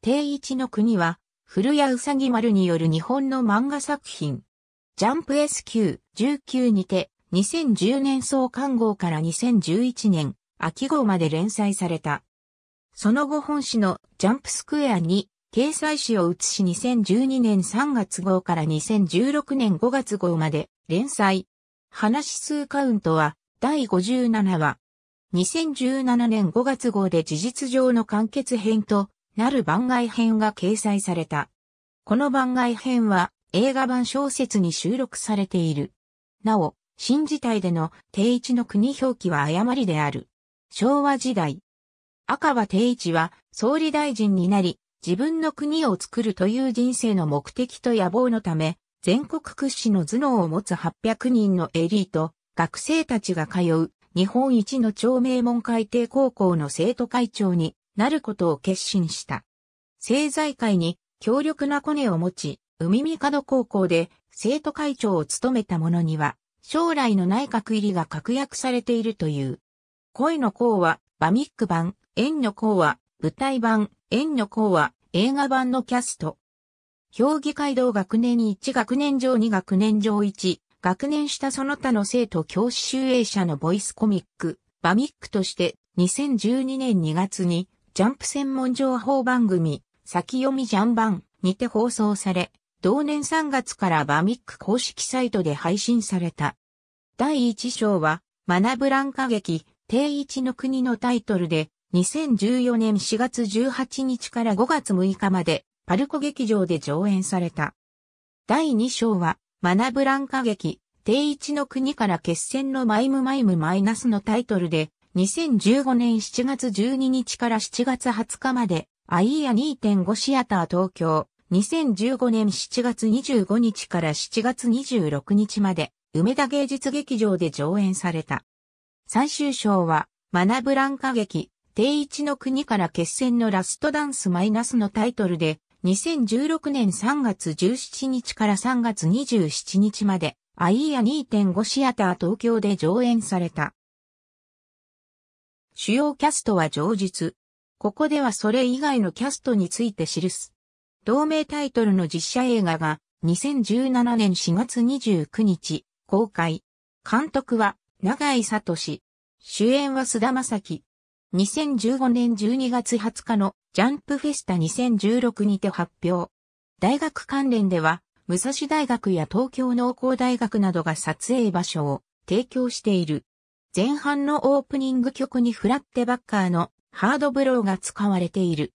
定一の国は、古谷うさぎ丸による日本の漫画作品。ジャンプ SQ19 にて、2010年創刊号から2011年、秋号まで連載された。その後本誌のジャンプスクエアに、掲載誌を移し2012年3月号から2016年5月号まで連載。話数カウントは第57話。2017年5月号で事実上の完結編となる番外編が掲載された。この番外編は映画版小説に収録されている。なお、新時代での定一の国表記は誤りである。昭和時代。赤羽定一は総理大臣になり、自分の国を作るという人生の目的と野望のため、全国屈指の頭脳を持つ800人のエリート、学生たちが通う日本一の超名門海底高校の生徒会長になることを決心した。政財界に強力なコネを持ち、海見門高校で生徒会長を務めた者には、将来の内閣入りが確約されているという。恋の項は、バミック版、縁の項は、舞台版、縁の項は、映画版のキャスト。評議会同学年1学年上2学年上1、学年下その他の生徒教師集英社のボイスコミック、バミックとして2012年2月にジャンプ専門情報番組、先読みジャンバンにて放送され、同年3月からバミック公式サイトで配信された。第1章は、マナブランカ劇、定一の国のタイトルで、2014年4月18日から5月6日まで、パルコ劇場で上演された。第2章は、マナブランカ劇、定一の国から決戦のマイムマイムマイナスのタイトルで、2015年7月12日から7月20日まで、アイーア2.5シアター東京、2015年7月25日から7月26日まで、梅田芸術劇場で上演された。最終章は、マナブランカ劇、定一の国から決戦のラストダンスマイナスのタイトルで、2016年3月17日から3月27日まで、アイーア2.5シアター東京で上演された。主要キャストは上述。ここではそれ以外のキャストについて記す。同名タイトルの実写映画が2017年4月29日公開。監督は長井聡。主演は菅田正樹。2015年12月20日のジャンプフェスタ2016にて発表。大学関連では、武蔵大学や東京農工大学などが撮影場所を提供している。前半のオープニング曲にフラッテバッカーのハードブローが使われている。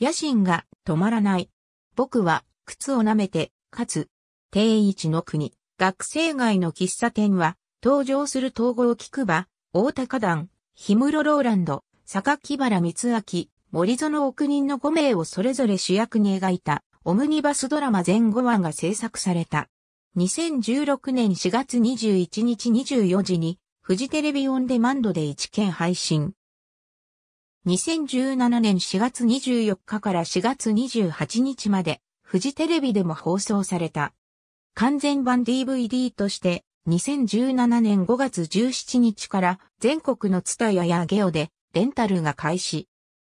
野心が止まらない。僕は靴を舐めて、かつ、定位置の国、学生街の喫茶店は、登場する統合菊場、大高団、氷室ローランド、坂木原光明、森園奥人の5名をそれぞれ主役に描いた、オムニバスドラマ前後話が制作された。2016年4月21日24時にフジテレビオンデマンドで一件配信。2017年4月24日から4月28日まで、フジテレビでも放送された。完全版 DVD として、2017年5月17日から全国のツタヤやゲオでレンタルが開始。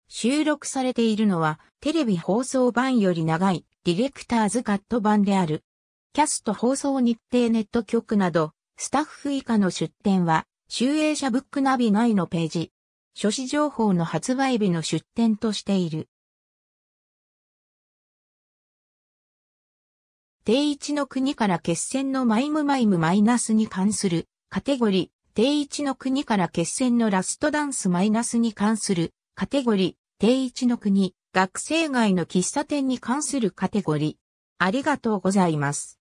収録されているのはテレビ放送版より長いディレクターズカット版である。キャスト放送日程ネット局などスタッフ以下の出展は、集英社ブックナビ内のページ、書誌情報の発売日の出展としている。定一の国から決戦のマイムマイムマイナスに関する、カテゴリー、定一の国から決戦のラストダンスマイナスに関する、カテゴリー、定一の国、学生街の喫茶店に関するカテゴリー。ありがとうございます。